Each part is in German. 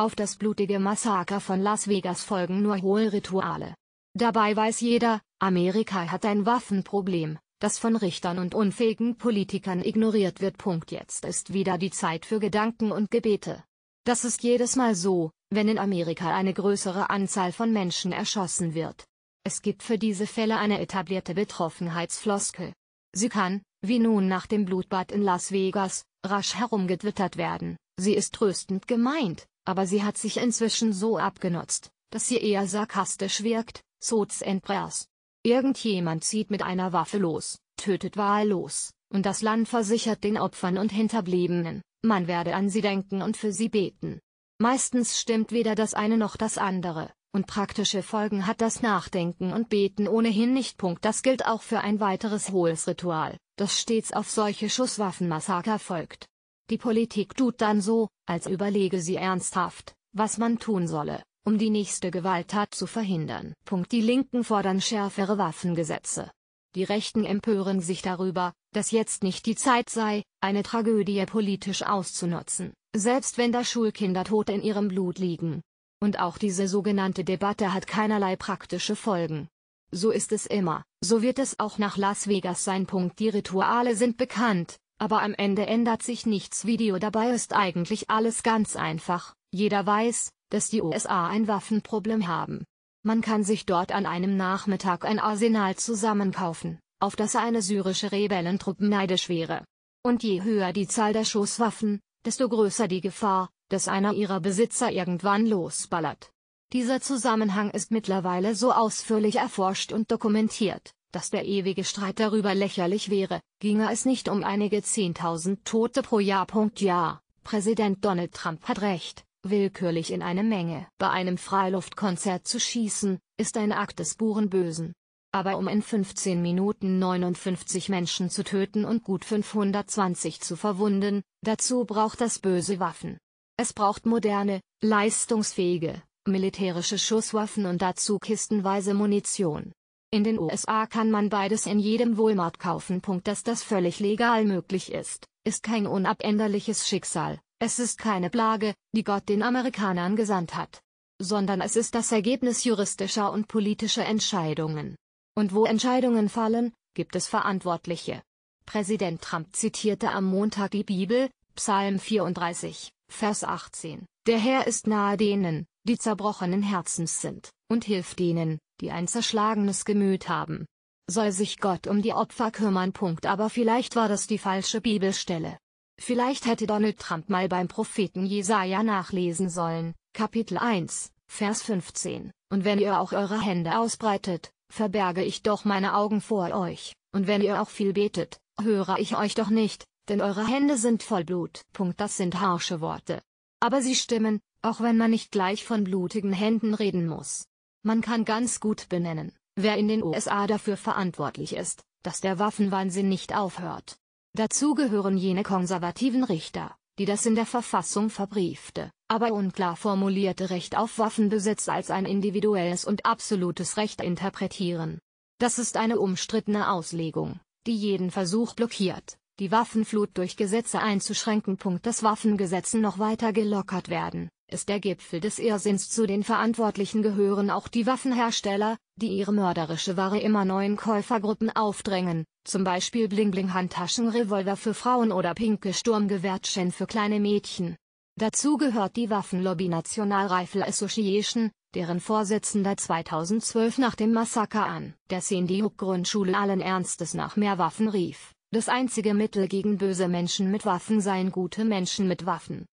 Auf das blutige Massaker von Las Vegas folgen nur hohe Rituale. Dabei weiß jeder, Amerika hat ein Waffenproblem, das von Richtern und unfähigen Politikern ignoriert wird. Punkt jetzt ist wieder die Zeit für Gedanken und Gebete. Das ist jedes Mal so, wenn in Amerika eine größere Anzahl von Menschen erschossen wird. Es gibt für diese Fälle eine etablierte Betroffenheitsfloskel. Sie kann, wie nun nach dem Blutbad in Las Vegas, rasch herumgetwittert werden, sie ist tröstend gemeint, aber sie hat sich inzwischen so abgenutzt, dass sie eher sarkastisch wirkt, so's entbras. Irgendjemand zieht mit einer Waffe los, tötet wahllos, und das Land versichert den Opfern und Hinterbliebenen, man werde an sie denken und für sie beten. Meistens stimmt weder das eine noch das andere, und praktische Folgen hat das Nachdenken und Beten ohnehin nicht. Punkt. Das gilt auch für ein weiteres hohes Ritual, das stets auf solche Schusswaffenmassaker folgt. Die Politik tut dann so, als überlege sie ernsthaft, was man tun solle, um die nächste Gewalttat zu verhindern. Punkt die Linken fordern schärfere Waffengesetze. Die Rechten empören sich darüber, dass jetzt nicht die Zeit sei, eine Tragödie politisch auszunutzen, selbst wenn da Schulkinder tot in ihrem Blut liegen. Und auch diese sogenannte Debatte hat keinerlei praktische Folgen. So ist es immer, so wird es auch nach Las Vegas sein. Punkt die Rituale sind bekannt, aber am Ende ändert sich nichts Video dabei ist eigentlich alles ganz einfach, jeder weiß, dass die USA ein Waffenproblem haben. Man kann sich dort an einem Nachmittag ein Arsenal zusammenkaufen, auf das eine syrische Rebellentruppe neidisch wäre. Und je höher die Zahl der Schusswaffen, desto größer die Gefahr, dass einer ihrer Besitzer irgendwann losballert. Dieser Zusammenhang ist mittlerweile so ausführlich erforscht und dokumentiert, dass der ewige Streit darüber lächerlich wäre, ginge es nicht um einige Zehntausend Tote pro Jahr. Ja, Präsident Donald Trump hat recht, willkürlich in eine Menge bei einem Freiluftkonzert zu schießen, ist ein Akt des Burenbösen. Aber um in 15 Minuten 59 Menschen zu töten und gut 520 zu verwunden, dazu braucht das böse Waffen. Es braucht moderne, leistungsfähige, militärische Schusswaffen und dazu kistenweise Munition. In den USA kann man beides in jedem Walmart kaufen. Dass das völlig legal möglich ist, ist kein unabänderliches Schicksal, es ist keine Plage, die Gott den Amerikanern gesandt hat, sondern es ist das Ergebnis juristischer und politischer Entscheidungen. Und wo Entscheidungen fallen, gibt es Verantwortliche. Präsident Trump zitierte am Montag die Bibel, Psalm 34, Vers 18, der Herr ist nahe denen, die zerbrochenen Herzens sind, und hilft denen, die ein zerschlagenes Gemüt haben. Soll sich Gott um die Opfer kümmern. Punkt. Aber vielleicht war das die falsche Bibelstelle. Vielleicht hätte Donald Trump mal beim Propheten Jesaja nachlesen sollen, Kapitel 1, Vers 15. Und wenn ihr auch eure Hände ausbreitet, verberge ich doch meine Augen vor euch, und wenn ihr auch viel betet, höre ich euch doch nicht, denn eure Hände sind voll Blut. Punkt. Das sind harsche Worte. Aber sie stimmen, auch wenn man nicht gleich von blutigen Händen reden muss. Man kann ganz gut benennen, wer in den USA dafür verantwortlich ist, dass der Waffenwahnsinn nicht aufhört. Dazu gehören jene konservativen Richter, die das in der Verfassung verbriefte, aber unklar formulierte Recht auf Waffenbesitz als ein individuelles und absolutes Recht interpretieren. Das ist eine umstrittene Auslegung, die jeden Versuch blockiert, die Waffenflut durch Gesetze einzuschränken. dass Waffengesetzen noch weiter gelockert werden, ist der Gipfel des Irrsinns. Zu den Verantwortlichen gehören auch die Waffenhersteller, die ihre mörderische Ware immer neuen Käufergruppen aufdrängen, zum Beispiel Bling-Bling-Handtaschen, Revolver für Frauen oder pinke Sturmgewehrtschen für kleine Mädchen. Dazu gehört die Waffenlobby National Rifle Association, deren Vorsitzender 2012 nach dem Massaker an der Sandy Hook Grundschule allen Ernstes nach mehr Waffen rief. Das einzige Mittel gegen böse Menschen mit Waffen seien gute Menschen mit Waffen.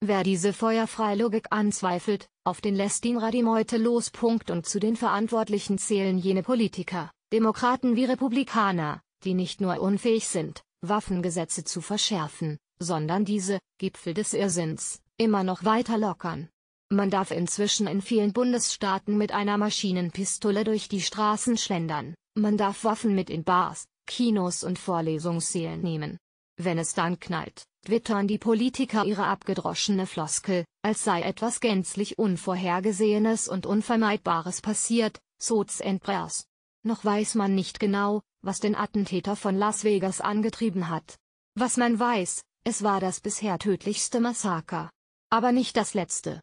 Wer diese Feuerfreilogik anzweifelt, auf den lässt ihn Radimeute los. Und zu den Verantwortlichen zählen jene Politiker, Demokraten wie Republikaner, die nicht nur unfähig sind, Waffengesetze zu verschärfen, sondern diese, Gipfel des Irrsinns, immer noch weiter lockern. Man darf inzwischen in vielen Bundesstaaten mit einer Maschinenpistole durch die Straßen schlendern, man darf Waffen mit in Bars, Kinos und Vorlesungssälen nehmen. Wenn es dann knallt, twittern die Politiker ihre abgedroschene Floskel, als sei etwas gänzlich Unvorhergesehenes und Unvermeidbares passiert, soz entbras. Noch weiß man nicht genau, was den Attentäter von Las Vegas angetrieben hat. Was man weiß, es war das bisher tödlichste Massaker. Aber nicht das letzte.